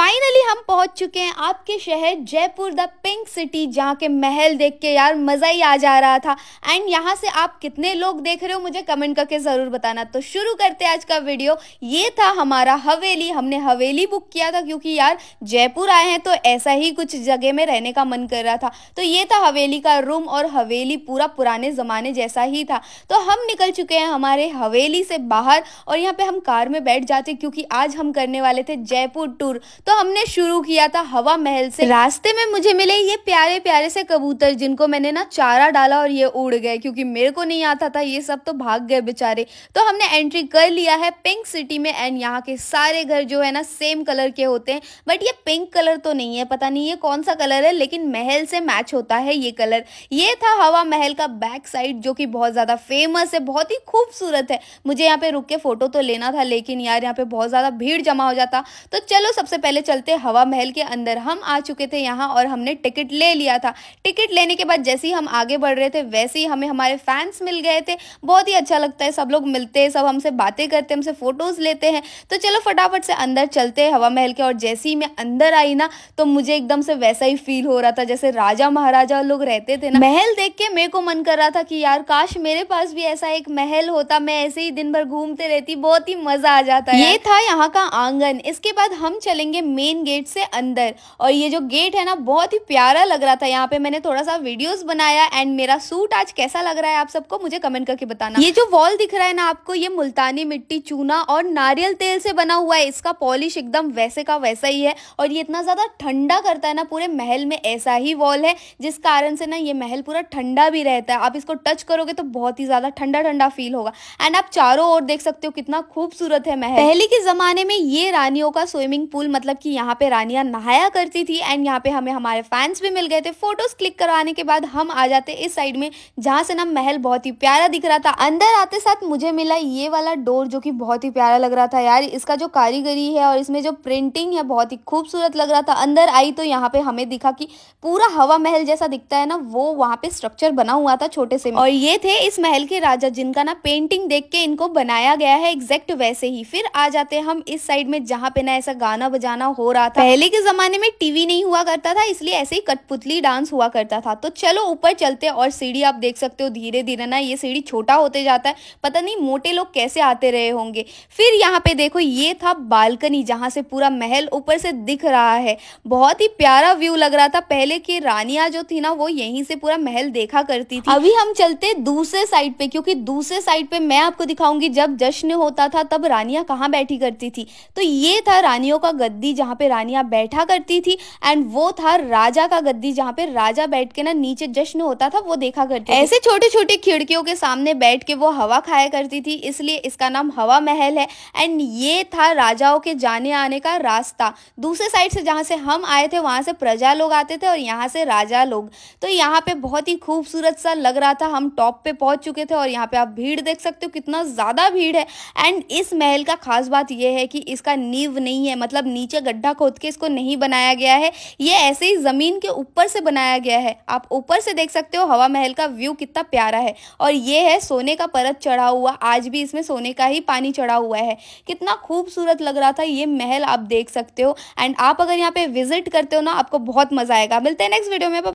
Finally, हम पहुंच चुके हैं आपके शहर जयपुर द पिंक सिटी जहाँ के महल देख के यार मज़ा ही आ जा रहा था एंड यहाँ से आप कितने लोग देख रहे हो मुझे कमेंट करके ज़रूर बताना तो शुरू करते आज का वीडियो ये था हमारा हवेली हमने हवेली बुक किया था क्योंकि यार जयपुर आए हैं तो ऐसा ही कुछ जगह में रहने का मन कर रहा था तो ये था हवेली का रूम और हवेली पूरा पुराने ज़माने जैसा ही था तो हम निकल चुके हैं हमारे हवेली से बाहर और यहाँ पर हम कार में बैठ जाते क्योंकि आज हम करने वाले थे जयपुर टूर तो हमने शुरू किया था हवा महल से रास्ते में मुझे मिले ये प्यारे प्यारे से कबूतर जिनको मैंने ना चारा डाला और ये उड़ गए क्योंकि मेरे को नहीं आता था ये सब तो भाग गए बेचारे तो हमने एंट्री कर लिया है पिंक सिटी में एंड यहाँ के सारे घर जो है ना सेम कलर के होते हैं बट ये पिंक कलर तो नहीं है पता नहीं ये कौन सा कलर है लेकिन महल से मैच होता है ये कलर ये था हवा महल का बैक साइड जो कि बहुत ज़्यादा फेमस है बहुत ही खूबसूरत है मुझे यहाँ पे रुक के फ़ोटो तो लेना था लेकिन यार यहाँ पे बहुत ज़्यादा भीड़ जमा हो जाता तो चलो सबसे पहले चलते हैं हवा महल के अंदर हम आ चुके थे यहाँ और हमने टिकट ले लिया था टिकट लेने के बाद जैसे ही हम आगे बढ़ रहे थे वैसे ही हमें हमारे फैंस मिल गए थे बहुत ही अच्छा लगता है सब लोग मिलते हैं सब हमसे बातें करते हैं हमसे फ़ोटोज़ लेते हैं तो चलो फटाफट से अंदर चलते हैं हवा महल के और जैसे ही मैं अंदर आई ना तो मुझे एकदम से वैसा ही फील हो रहा था जैसे राजा महाराजा लोग रहते थे ना महल देख के मेरे को मन कर रहा था कि यार काश मेरे पास भी ऐसा एक महल होता मैं ऐसे ही दिन भर घूमते रहती बहुत ही मज़ा आ जाता है ये था यहाँ का आंगन इसके बाद हम चलेंगे मेन गेट गेट से अंदर और ये जो गेट है ना बहुत ही प्यारा लग रहा था यहाँ पे मैंने थोड़ा सा वीडियोस बनाया एंड मेरा सूट आज कैसा लग रहा है आप सबको मुझे कमेंट करके बताना ये जो वॉल दिख रहा है ना आपको ये मुल्तानी मिट्टी चूना और नारियल तेल से बना हुआ है इसका पॉलिश एकदम वैसे का वैसा ही है और ये इतना ज़्यादा ठंडा करता है ना पूरे महल में ऐसा ही वॉल है जिस कारण से ना ये महल पूरा ठंडा भी रहता है आप इसको टच करोगे तो बहुत ही ज़्यादा ठंडा ठंडा फील होगा एंड आप चारों ओर देख सकते हो कितना खूबसूरत है महल पहले के ज़माने में ये रानियों का स्विमिंग पूल मतलब कि यहाँ पे रानिया नहाया करती थी एंड यहाँ पे हमें हमारे फैंस भी मिल गए थे फोटोज क्लिक करवाने के बाद हम आ जाते इस साइड में जहाँ से ना महल बहुत ही प्यारा दिख रहा था अंदर आते साथ मुझे मिला ये वाला डोर जो कि बहुत ही प्यारा लग रहा था यार इसका जो कारीगरी है और इसमें जो प्रिंटिंग है बहुत ही खूबसूरत लग रहा था अंदर आई तो यहाँ पे हमें दिखा कि पूरा हवा महल जैसा दिखता है ना वो वहाँ पे स्ट्रक्चर बना हुआ था छोटे से और ये थे इस महल के राजा जिनका ना पेंटिंग देख के इनको बनाया गया है एग्जैक्ट वैसे ही फिर आ जाते हम इस साइड में जहाँ पे ना ऐसा गाना बजाना हो रहा था पहले के जमाने में टीवी नहीं हुआ करता था इसलिए ऐसे ही कठपुतली डांस हुआ करता था तो चलो ऊपर चलते और सीढ़ी आप देख सकते हो धीरे धीरे ना ये सीढ़ी छोटा होते जाता है पता नहीं मोटे लोग कैसे आते रहे होंगे फिर यहाँ पे देखो ये था बालकनी जहाँ से पूरा महल ऊपर से दिख रहा है बहुत ही प्यारा व्यू लग रहा था पहले की रानिया जो थी ना वो यहीं से पूरा महल देखा करती थी अभी हम चलते दूसरे साइड पे क्योंकि दूसरे साइड पे मैं आपको दिखाऊंगी जब जश्न होता था तब रानिया कहाँ बैठी करती थी तो ये था रानियों का गद्दी जहाँ पे रानियाँ बैठा करती थी एंड वो था राजा का गद्दी जहाँ पे राजा बैठ के ना नीचे जश्न होता था वो देखा करती ऐसे छोटे छोटे खिड़कियों के सामने बैठ के वो हवा खाया करती थी इसलिए इसका नाम हवा महल है एंड ये था राजाओं के जाने आने का रास्ता दूसरे साइड से जहाँ से हम आए थे वहाँ से प्रजा लोग आते थे और यहाँ से राजा लोग तो यहाँ पे बहुत ही खूबसूरत सा लग रहा था हम टॉप पे पहुँच चुके थे और यहाँ पे आप भीड़ देख सकते हो कितना ज़्यादा भीड़ है एंड इस महल का खास बात यह है कि इसका नींव नहीं है मतलब नीचे गड्ढा खोद खोद के इसको नहीं बनाया गया है ये ऐसे ही ज़मीन के ऊपर से बनाया गया है आप ऊपर से देख सकते हो हवा महल का व्यू कितना प्यारा है और ये है सोने का परत चढ़ा हुआ आज भी इसमें सोने का ही पानी चढ़ा हुआ है कितना खूबसूरत लग रहा था ये महल आप देख सकते हो एंड आप अगर यहाँ पे विजिट करते हो ना आपको बहुत मज़ा आएगा मिलते हैं नेक्स्ट वीडियो में